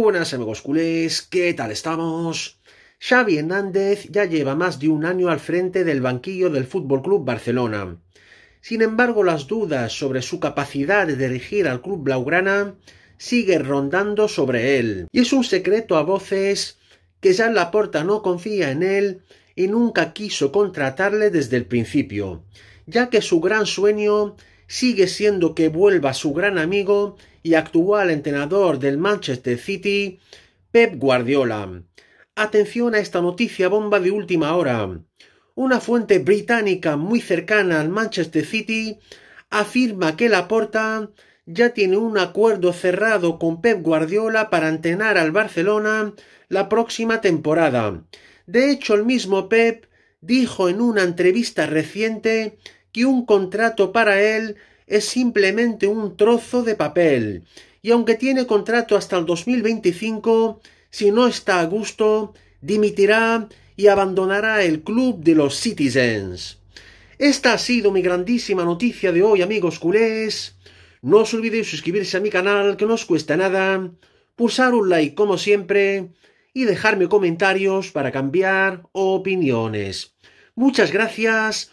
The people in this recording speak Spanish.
buenas amigos culés, ¿qué tal estamos? Xavi Hernández ya lleva más de un año al frente del banquillo del Fútbol Club Barcelona. Sin embargo, las dudas sobre su capacidad de dirigir al club blaugrana sigue rondando sobre él. Y es un secreto a voces que ya Laporta no confía en él y nunca quiso contratarle desde el principio, ya que su gran sueño sigue siendo que vuelva su gran amigo y actual entrenador del Manchester City, Pep Guardiola. Atención a esta noticia bomba de última hora. Una fuente británica muy cercana al Manchester City afirma que Laporta ya tiene un acuerdo cerrado con Pep Guardiola para entrenar al Barcelona la próxima temporada. De hecho, el mismo Pep dijo en una entrevista reciente que un contrato para él es simplemente un trozo de papel. Y aunque tiene contrato hasta el 2025, si no está a gusto, dimitirá y abandonará el club de los Citizens. Esta ha sido mi grandísima noticia de hoy, amigos culés. No os olvidéis suscribirse a mi canal, que no os cuesta nada, pulsar un like como siempre y dejarme comentarios para cambiar opiniones. Muchas gracias,